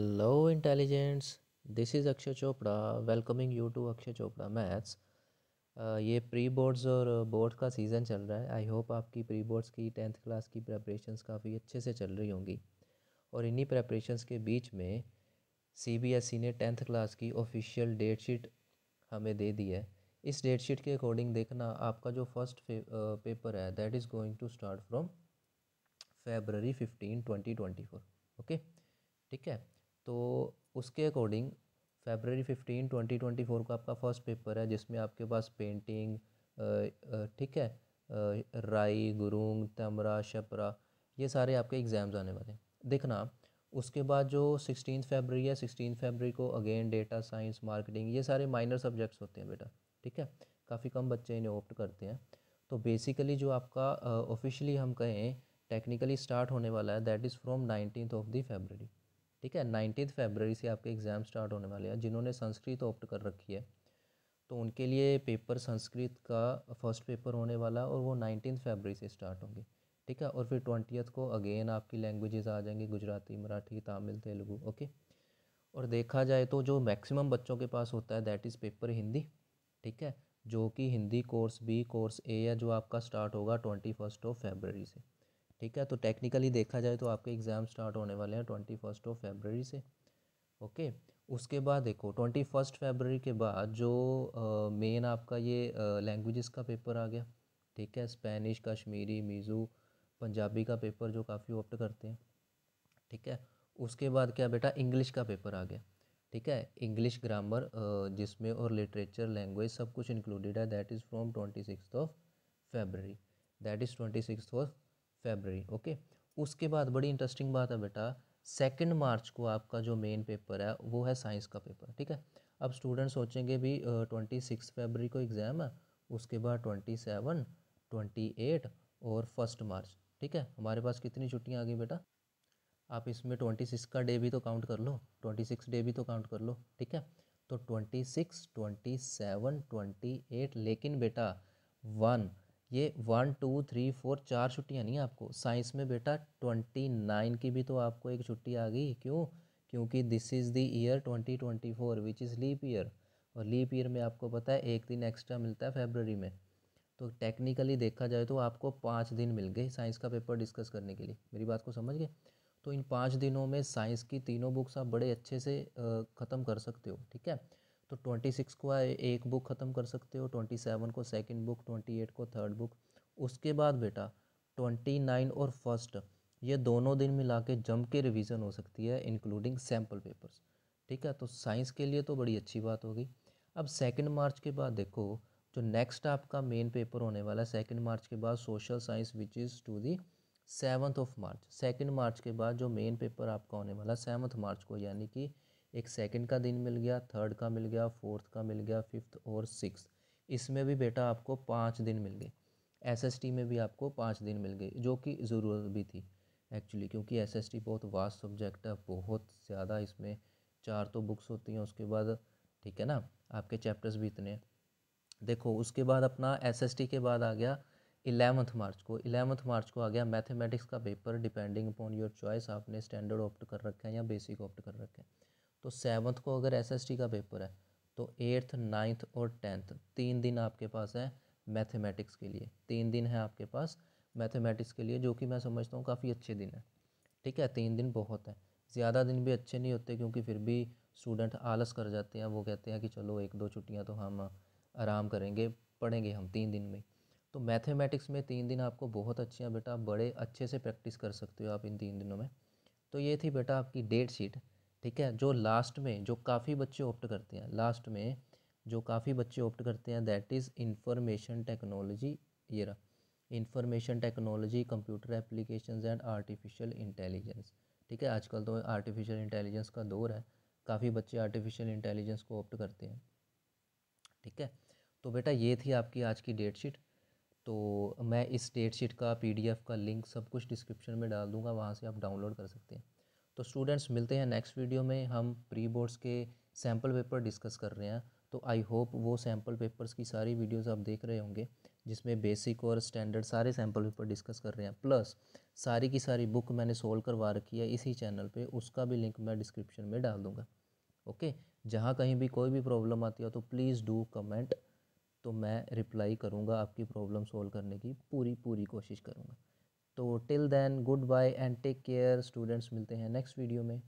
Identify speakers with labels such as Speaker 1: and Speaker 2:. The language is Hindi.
Speaker 1: hello intelligents this is Akshay Chopra welcoming you to Akshay Chopra maths ये प्री बोर्ड्स और बोर्ड uh, का सीज़न चल रहा है आई होप आपकी प्री बोर्ड्स की टेंथ क्लास की प्रेपरेशंस काफ़ी अच्छे से चल रही होंगी और इन्हीं प्रेपरेशंस के बीच में सीबीएसई e ने टेंथ क्लास की ऑफिशियल डेट शीट हमें दे दी है इस डेट शीट के अकॉर्डिंग देखना आपका जो फर्स्ट पेपर uh, है that is going to start from February fifteen twenty twenty four okay ठीक है तो उसके according February fifteen twenty twenty four का आपका फर्स्ट पेपर है जिसमें आपके पास पेंटिंग ठीक है राई गुरुंग तमरा शपरा ये सारे आपके एग्ज़ाम्स आने वाले हैं देखना उसके बाद जो सिक्सटीन फेबररी है सिक्सटीन फेबररी को अगेन डेटा साइंस मार्केटिंग ये सारे माइनर सब्जेक्ट्स होते हैं बेटा ठीक है काफ़ी कम बच्चे इन्हें ऑप्ट करते हैं तो बेसिकली जो आपका ऑफिशियली हम कहें टेक्निकली स्टार्ट होने वाला है that is from nineteen of the February ठीक है नाइनटीन फेबररी से आपके एग्ज़ाम स्टार्ट होने वाले हैं जिन्होंने संस्कृत ऑप्ट कर रखी है तो उनके लिए पेपर संस्कृत का फर्स्ट पेपर होने वाला और वो नाइनटीन फेबररी से स्टार्ट होंगे ठीक है और फिर ट्वेंटियथ को अगेन आपकी लैंग्वेजेस आ जाएंगे गुजराती मराठी तमिल तेलुगू ओके और देखा जाए तो जो मैक्सिमम बच्चों के पास होता है दैट इज़ पेपर हिंदी ठीक है जो कि Hindi course B course A है जो आपका स्टार्ट होगा ट्वेंटी फर्स्ट ऑफ फेबररी से ठीक है तो टेक्निकली देखा जाए तो आपके एग्ज़ाम स्टार्ट होने वाले हैं ट्वेंटी फर्स्ट ऑफ फेबररी से ओके उसके बाद देखो ट्वेंटी फर्स्ट फेबररी के बाद जो मेन आपका ये लैंग्वेजेस का पेपर आ गया ठीक है स्पेनिश कश्मीरी मीज़ू पंजाबी का पेपर जो काफ़ी ऑप्ट करते हैं ठीक है उसके बाद क्या बेटा इंग्लिश का पेपर आ गया ठीक है इंग्लिश ग्रामर जिसमें और लिटरेचर लैंग्वेज सब कुछ इंक्लूडेड है that is from twenty six of February that is twenty six of February okay उसके बाद बड़ी इंटरेस्टिंग बात है बेटा सेकेंड मार्च को आपका जो मेन पेपर है वो है साइंस का पेपर ठीक है अब स्टूडेंट सोचेंगे भी ट्वेंटी सिक्स फेबररी को एग्ज़ाम है उसके बाद ट्वेंटी सेवन ट्वेंटी एट और फर्स्ट मार्च ठीक है हमारे पास कितनी छुट्टियाँ आ गई बेटा आप इसमें ट्वेंटी सिक्स का डे भी तो काउंट कर लो ट्वेंटी सिक्स डे भी तो काउंट कर लो ठीक है तो twenty six twenty seven twenty eight लेकिन बेटा वन ये वन टू थ्री फोर चार छुट्टियाँ नहीं आपको साइंस में बेटा ट्वेंटी नाइन की भी तो आपको एक छुट्टी आ गई क्यों क्योंकि this is the year twenty twenty four which is leap year और लीप ईयर में आपको पता है एक दिन एक्स्ट्रा मिलता है फेबररी में तो टेक्निकली देखा जाए तो आपको पाँच दिन मिल गए साइंस का पेपर डिस्कस करने के लिए मेरी बात को समझ गए तो इन पाँच दिनों में साइंस की तीनों बुक्स आप बड़े अच्छे से ख़त्म कर सकते हो ठीक है तो ट्वेंटी सिक्स को एक बुक ख़त्म कर सकते हो ट्वेंटी सेवन को सेकेंड बुक ट्वेंटी एट को थर्ड बुक उसके बाद बेटा ट्वेंटी नाइन और फर्स्ट ये दोनों दिन मिला के जम के रिविज़न हो सकती है इंक्लूडिंग सैम्पल पेपर्स ठीक है तो साइंस के लिए तो बड़ी अच्छी बात होगी अब सेकेंड मार्च के बाद देखो जो नेक्स्ट आपका मेन पेपर होने वाला है सेकेंड मार्च के बाद social science which is to the seventh of March second March के बाद जो मेन पेपर आपका होने वाला है सेवन्थ मार्च को यानी कि एक सेकंड का दिन मिल गया थर्ड का मिल गया फोर्थ का मिल गया फिफ्थ और सिक्स इसमें भी बेटा आपको पाँच दिन मिल गए एसएसटी में भी आपको पाँच दिन मिल गए जो कि ज़रूरत भी थी एक्चुअली क्योंकि एसएसटी बहुत वास्ट सब्जेक्ट है बहुत ज़्यादा इसमें चार तो बुक्स होती हैं उसके बाद ठीक है ना आपके चैप्टर्स भी इतने हैं देखो उसके बाद अपना एसएसटी के बाद आ गया इलेवंथ मार्च को इलेवंथ मार्च को आ गया मैथमेटिक्स का paper depending upon your choice आपने स्टैंडर्ड ऑप्ट कर रखा है या बेसिक ऑप्ट कर रखा है तो सेवन्थ को अगर एसएसटी का पेपर है तो एट्थ नाइन्थ और टेंथ तीन दिन आपके पास है मैथमेटिक्स के लिए तीन दिन है आपके पास मैथमेटिक्स के लिए जो कि मैं समझता हूँ काफ़ी अच्छे दिन है ठीक है तीन दिन बहुत है ज़्यादा दिन भी अच्छे नहीं होते क्योंकि फिर भी स्टूडेंट आलस कर जाते हैं वो कहते हैं कि चलो एक दो छुट्टियाँ तो हम आराम करेंगे पढ़ेंगे हम तीन दिन में तो मैथमेटिक्स में तीन दिन आपको बहुत अच्छे हैं बेटा बड़े अच्छे से प्रैक्टिस कर सकते हो आप इन तीन दिनों में तो ये थी बेटा आपकी डेट शीट ठीक है जो लास्ट में जो काफ़ी बच्चे ऑप्ट करते हैं लास्ट में जो काफ़ी बच्चे ऑप्ट करते हैं दैट इज़ इंफॉर्मेशन टेक्नोलॉजी ये रहा information technology computer application and artificial intelligence ठीक है आजकल तो आर्टिफिशियल इंटेलिजेंस का दौर है काफ़ी बच्चे आर्टिफिशियल इंटेलिजेंस को ऑप्ट करते हैं ठीक है तो बेटा ये थी आपकी आज की डेट शीट तो मैं इस डेट शीट का पीडीएफ का लिंक सब कुछ डिस्क्रिप्शन में डाल दूंगा वहाँ से आप डाउनलोड कर सकते हैं तो स्टूडेंट्स मिलते हैं नेक्स्ट वीडियो में हम प्री बोर्ड्स के सैम्पल पेपर डिस्कस कर रहे हैं तो आई होप वो सैम्पल पेपर्स की सारी वीडियोस आप देख रहे होंगे जिसमें बेसिक और स्टैंडर्ड सारे सैम्पल पेपर डिस्कस कर रहे हैं प्लस सारी की सारी बुक मैंने सोल्व करवा रखी है इसी चैनल पर उसका भी लिंक मैं डिस्क्रिप्शन में डाल दूँगा ओके जहाँ कहीं भी कोई भी प्रॉब्लम आती हो तो प्लीज़ डू कमेंट तो मैं रिप्लाई करूँगा आपकी प्रॉब्लम सोल्व करने की पूरी पूरी कोशिश करूँगा तो till then good bye and take care students मिलते हैं नेक्स्ट वीडियो में